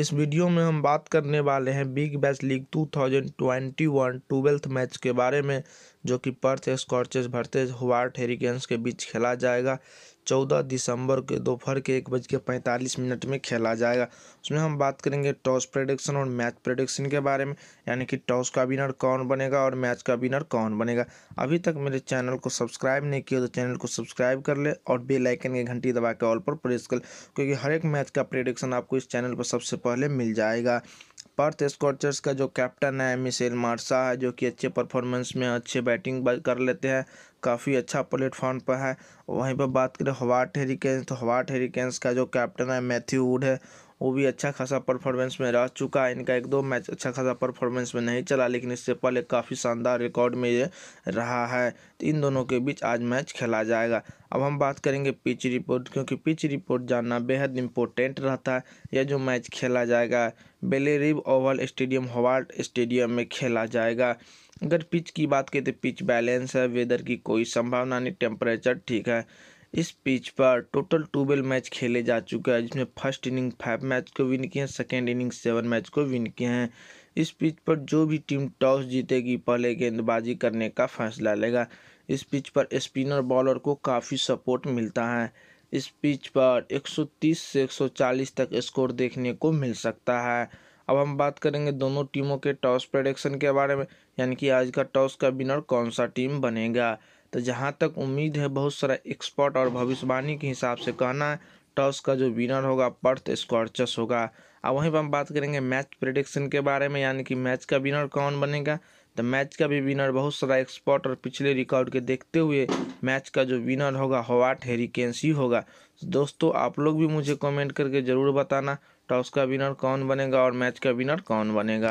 इस वीडियो में हम बात करने वाले हैं Big Bash League 2021 twelfth match के बारे में जो कि पर्थ स्कॉर्चेस भरते हुआ हेरिकेन्स के बीच खेला जाएगा चौदह दिसंबर के दोपहर के एक बज के पैंतालीस मिनट में खेला जाएगा उसमें हम बात करेंगे टॉस प्रेडिक्शन और मैच प्रेडिक्शन के बारे में यानी कि टॉस का विनर कौन बनेगा और मैच का विनर कौन बनेगा अभी तक मेरे चैनल को सब्सक्राइब नहीं किया तो चैनल को सब्सक्राइब कर ले और बेलाइकन की घंटी दबा के ऑल पर प्रेस कर क्योंकि हर एक मैच का प्रेडिक्शन आपको इस चैनल पर सबसे पहले मिल जाएगा पर्थ स्कॉचर्स का जो कैप्टन है मिसेल मार्सा है जो कि अच्छे परफॉर्मेंस में अच्छे बैटिंग कर लेते हैं काफ़ी अच्छा प्लेटफॉर्म पर है वहीं पर बात करें हवाट हेरिकेंस तो हवाट हेरिकेंस का जो कैप्टन है मैथ्यू वुड है वो भी अच्छा खासा परफॉर्मेंस में रह चुका है इनका एक दो मैच अच्छा खासा परफॉर्मेंस में नहीं चला लेकिन इससे पहले काफ़ी शानदार रिकॉर्ड में ये रहा है तो इन दोनों के बीच आज मैच खेला जाएगा अब हम बात करेंगे पिच रिपोर्ट क्योंकि पिच रिपोर्ट जानना बेहद इम्पोर्टेंट रहता है यह जो मैच खेला जाएगा Bellerive Oval stadium Hobart stadium में खेला जाएगा अगर पिच की बात करें तो पिच बैलेंस है वेदर की कोई संभावना नहीं टेम्परेचर ठीक है इस पिच पर टोटल टूबेल मैच खेले जा चुके हैं जिसमें फर्स्ट इनिंग फाइव मैच को विन किए हैं सेकेंड इनिंग सेवन मैच को विन किए हैं इस पिच पर जो भी टीम टॉस जीतेगी पहले गेंदबाजी करने का फैसला लेगा इस पिच पर स्पिनर बॉलर को काफ़ी सपोर्ट मिलता है इस पिच पर 130 से 140 तक स्कोर देखने को मिल सकता है अब हम बात करेंगे दोनों टीमों के टॉस प्रोडक्शन के बारे में यानी कि आज का टॉस का विनर कौन सा टीम बनेगा तो जहाँ तक उम्मीद है बहुत सारा एक्सपर्ट और भविष्यवाणी के हिसाब से कहना है टॉस का जो विनर होगा पर्थ स्कॉर्चस होगा अब वहीं पर हम बात करेंगे मैच प्रेडिक्शन के बारे में यानी कि मैच का विनर कौन बनेगा तो मैच का भी विनर बहुत सारा एक्सपर्ट और पिछले रिकॉर्ड के देखते हुए मैच का जो विनर होगा हवाट हेरिकेंसी होगा दोस्तों आप लोग भी मुझे कमेंट करके ज़रूर बताना टॉस का विनर कौन बनेगा और मैच का विनर कौन बनेगा